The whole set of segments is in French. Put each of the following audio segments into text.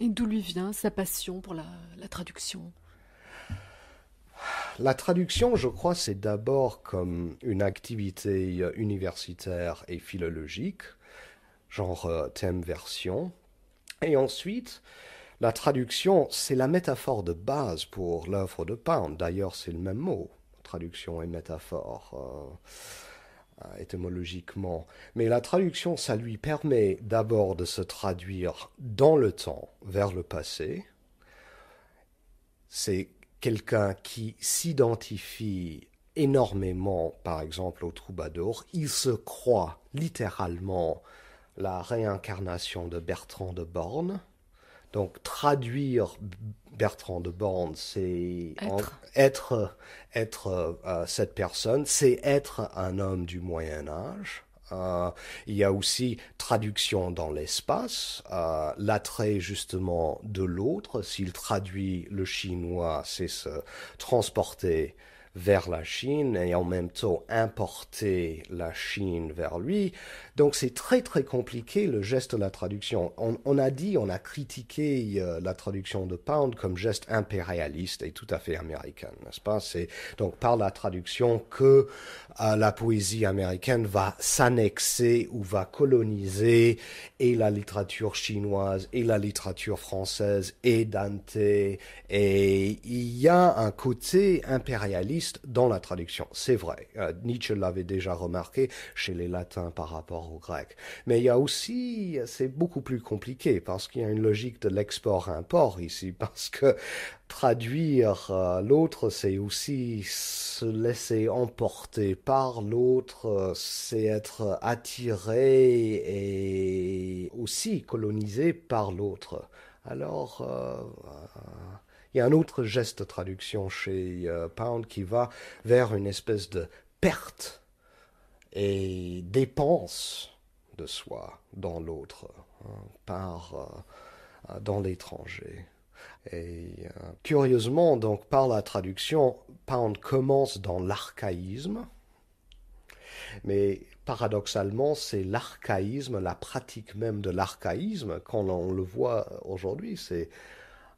Et d'où lui vient sa passion pour la, traduction la traduction, je crois, c'est d'abord comme une activité universitaire et philologique, genre euh, thème version. Et ensuite, la traduction, c'est la métaphore de base pour l'œuvre de Pound. D'ailleurs, c'est le même mot, traduction et métaphore. Euh, euh, étymologiquement, mais la traduction, ça lui permet d'abord de se traduire dans le temps, vers le passé. C'est quelqu'un qui s'identifie énormément, par exemple, au troubadour. Il se croit littéralement la réincarnation de Bertrand de Borne. Donc traduire Bertrand de Borne, c'est être, être, euh, cette personne, c'est être un homme du Moyen Âge. Euh, il y a aussi traduction dans l'espace, euh, l'attrait justement de l'autre. S'il traduit le chinois, c'est se transporter vers la Chine et en même temps importer la Chine vers lui. Donc c'est très très compliqué le geste de la traduction. On, a dit, on a critiqué euh, la traduction de Pound comme geste impérialiste et tout à fait américain, n'est-ce pas C'est donc par la traduction que euh, la poésie américaine va s'annexer ou va coloniser et la littérature chinoise et la littérature française et Dante et il y a un côté impérialiste dans la traduction. C'est vrai. Euh, Nietzsche l'avait déjà remarqué chez les Latins par rapport aux Grecs. Mais il y a aussi, c'est beaucoup plus compliqué parce qu'il y a une logique de l'export-import ici, parce que traduire euh, l'autre, c'est aussi se laisser emporter par l'autre, euh, c'est être attiré et aussi colonisé par l'autre. Alors, il y a un autre geste de traduction chez euh, Pound qui va vers une espèce de perte et dépense de soi dans l'autre, hein, par euh, euh, dans l'étranger. Et curieusement, donc par la traduction, Pound commence dans l'archaïsme, mais paradoxalement, c'est l'archaïsme, la pratique même de l'archaïsme, quand on le voit aujourd'hui, c'est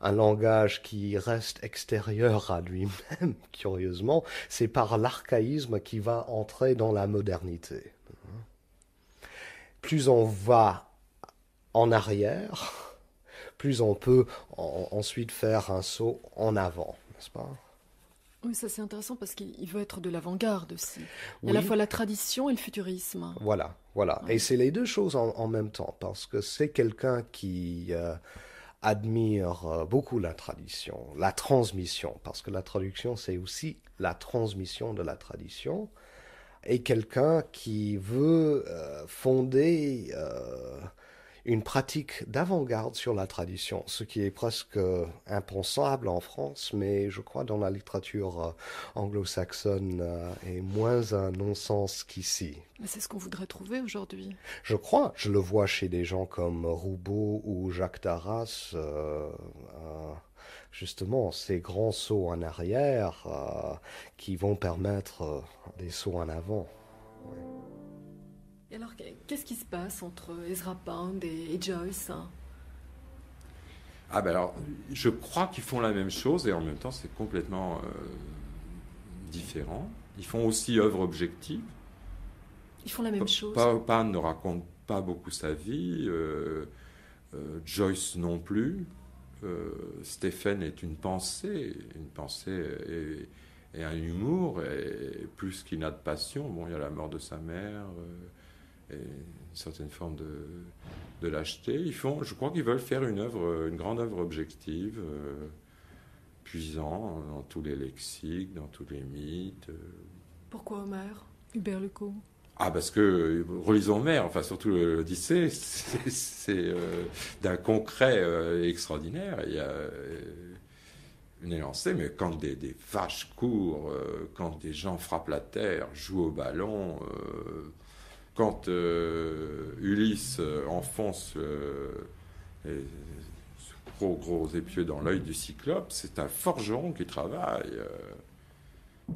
un langage qui reste extérieur à lui-même, curieusement, c'est par l'archaïsme qui va entrer dans la modernité. Plus on va en arrière, plus on peut ensuite faire un saut en avant, n'est-ce pas oui, ça c'est intéressant parce qu'il veut être de l'avant-garde aussi. Il y a à la fois la tradition et le futurisme. Voilà, voilà. Et c'est les deux choses en, même temps parce que c'est quelqu'un qui euh, admire euh, beaucoup la tradition, la transmission, parce que la traduction, c'est aussi la transmission de la tradition, et quelqu'un qui veut euh, fonder euh, une pratique d'avant-garde sur la tradition, ce qui est presque euh, impensable en France, mais je crois dans la littérature euh, anglo-saxonne euh, est moins un non-sens qu'ici. c'est ce qu'on voudrait trouver aujourd'hui. Je crois, je le vois chez des gens comme Roubaud ou Jacques d'arras, justement ces grands sauts en arrière qui vont permettre des sauts en avant. Et alors, qu'est-ce qui se passe entre Ezra Pound et, Joyce hein ah ben alors, je crois qu'ils font la même chose et en même temps c'est complètement euh, différent. Ils font aussi œuvre objective. Ils font la même chose. Pound ne raconte pas beaucoup sa vie, euh, euh, Joyce non plus. Stephen est une pensée, une pensée et, un humour, et plus qu'il n'a de passion. Bon, il y a la mort de sa mère, une certaine forme de, de lâcheté. Ils font, je crois qu'ils veulent faire une œuvre, une grande œuvre objective, euh, puisant dans tous les lexiques, dans tous les mythes. Euh. Pourquoi Homer, Hubert Leco ah, parce que, relisons Homer, enfin surtout l'Odyssée, c'est euh, d'un concret extraordinaire. Il y a une élancée, mais quand des, des vaches courent, quand des gens frappent la terre, jouent au ballon, quand euh, Ulysse euh, enfonce euh, ce gros gros épieu dans l'œil du cyclope, c'est un forgeron qui travaille.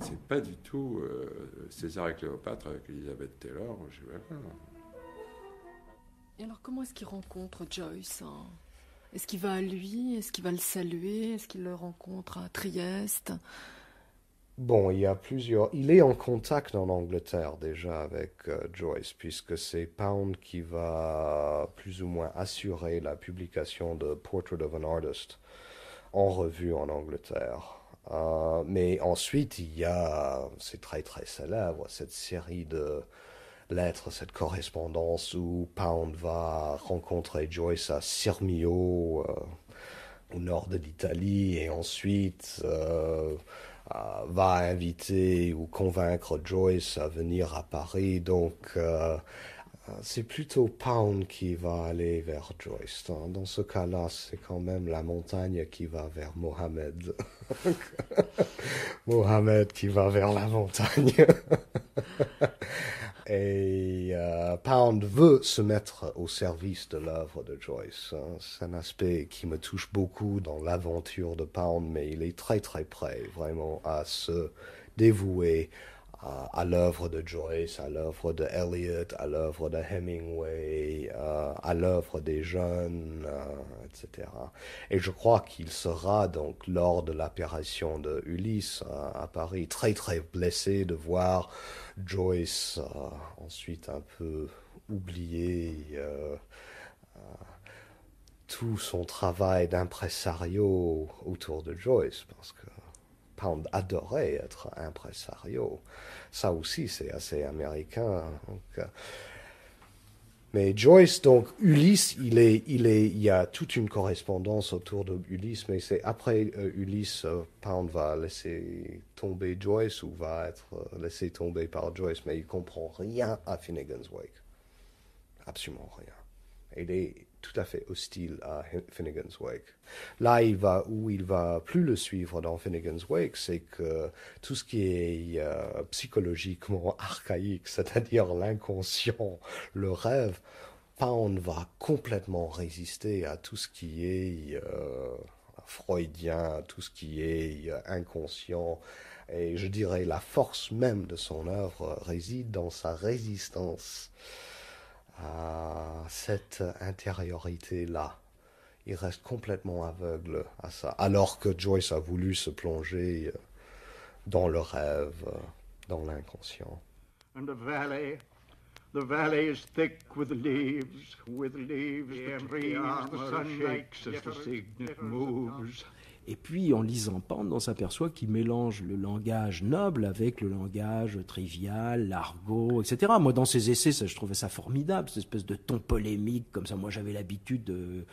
Ce c'est pas du tout César et Cléopâtre avec Elisabeth Taylor, Et alors comment est-ce qu'il rencontre Joyce hein Est-ce qu'il va à lui Est-ce qu'il va le saluer Est-ce qu'il le rencontre à Trieste Bon, il y a plusieurs. Il est en contact en Angleterre déjà avec euh, Joyce, puisque c'est Pound qui va plus ou moins assurer la publication de Portrait of an Artist en revue en Angleterre. Euh, mais ensuite, il y a, c'est très très célèbre, cette série de lettres, cette correspondance où Pound va rencontrer Joyce à Sirmio, euh, au nord de l'Italie, et ensuite euh, va inviter ou convaincre Joyce à venir à Paris. Donc, euh, euh, c'est plutôt Pound qui va aller vers Joyce. Dans, hein. dans ce cas-là, c'est quand même la montagne qui va vers Mohamed. Mohamed qui va vers la montagne. Et euh, Pound veut se mettre au service de l'œuvre de Joyce. Hein. C'est un aspect qui me touche beaucoup dans l'aventure de Pound, mais il est très très prêt, vraiment à se dévouer euh, à l'œuvre de Joyce, à l'œuvre de Eliot, à l'œuvre de Hemingway, euh, à l'œuvre des jeunes, euh, etc. Et je crois qu'il sera donc lors de l'apparition de Ulysse à Paris très très blessé de voir Joyce ensuite un peu oublié tout son travail d'impressario autour de Joyce, parce que Pound adorait être impresario. Ça aussi, c'est assez américain. Euh. mais Joyce, donc Ulysse, il est, il est, il y a toute une correspondance autour de Ulysse, mais c'est après euh, Ulysse, euh, Pound va laisser tomber Joyce ou va être laissé tomber par Joyce, mais il comprend rien à Finnegan's Wake, absolument rien. Il est tout à fait hostile à Finnegan's Wake. Là, où il va plus le suivre dans Finnegan's Wake, c'est que tout ce qui est euh, psychologiquement archaïque, c'est-à-dire l'inconscient, le rêve, Pound va complètement résister à tout ce qui est euh, freudien, tout ce qui est euh, inconscient. Et je dirais la force même de son œuvre réside dans sa résistance à cette intériorité-là. Il reste complètement aveugle à ça. Alors que Joyce a voulu se plonger euh, dans le rêve, euh, dans l'inconscient. Et puis, en lisant pente, on s'aperçoit qu'il mélange le langage noble avec le langage trivial, l'argot, etc. Moi, dans ses essais, ça, je trouvais ça formidable, cette espèce de ton polémique, comme ça. Moi, j'avais l'habitude de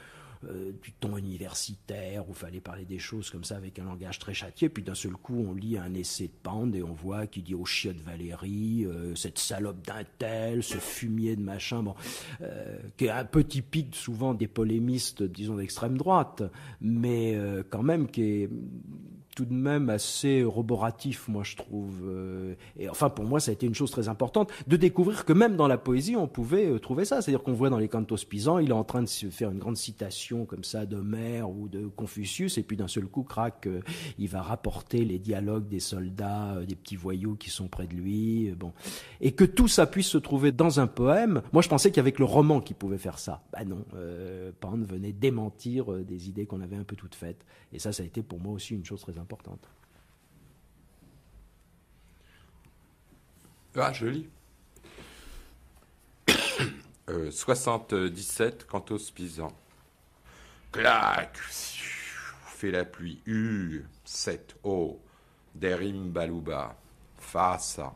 euh, du ton universitaire, où fallait parler des choses comme ça avec un langage très châtié, puis d'un seul coup on lit un essai de Pande et on voit qu'il dit au chiot de Valérie, euh, cette salope d'un tel, ce fumier de machin, bon, euh, qui est un peu typique souvent des polémistes, disons, d'extrême droite, mais quand même qui est tout de même assez roboratif, moi je trouve. Euh, et enfin pour moi ça a été une chose très importante de découvrir que même dans la poésie on pouvait euh, trouver ça. C'est-à-dire qu'on voit dans les cantos pisans, il est en train de se faire une grande citation comme ça d'Homère ou de Confucius et puis d'un seul coup, crac, euh, il va rapporter les dialogues des soldats, des petits voyous qui sont près de lui. Bon, et que tout ça puisse se trouver dans un poème. Moi je pensais qu'avec le roman qui pouvait faire ça. Bah non, euh, venait démentir des idées qu'on avait un peu toutes faites. Et ça, ça a été pour moi aussi une chose très importante. Ah, je euh, 77, Cantos Pisan. Clac Fait la pluie. U, 7, O, Derim Balouba, Fasa.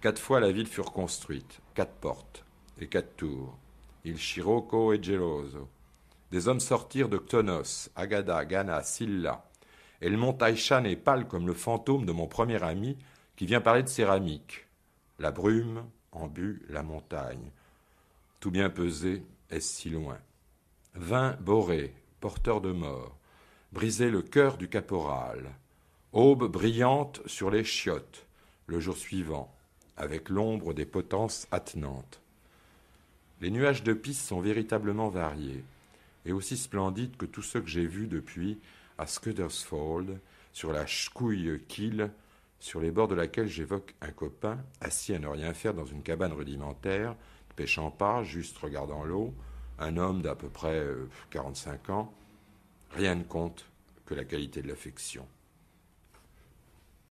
Quatre fois la ville furent construites, quatre portes et quatre tours. Il Chiroco et Geloso. Des hommes sortirent de Ctonos, Agada, Gana, Silla, et le mont Aïchan est pâle comme le fantôme de mon premier ami qui vient parler de céramique. La brume embue la montagne. Tout bien pesé est-ce si loin. Vingt boré porteurs de mort, briser le cœur du caporal. Aube brillante sur les chiottes, le jour suivant, avec l'ombre des potences attenantes. Les nuages de piste sont véritablement variés, et aussi splendides que tous ceux que j'ai vus depuis à Scuddersfold, sur la ch'couille sur les bords de laquelle j'évoque un copain, assis à ne rien faire dans une cabane rudimentaire, pêchant pas, juste regardant l'eau, un homme d'à peu près 45 euh, ans. Rien ne compte que la qualité de l'affection.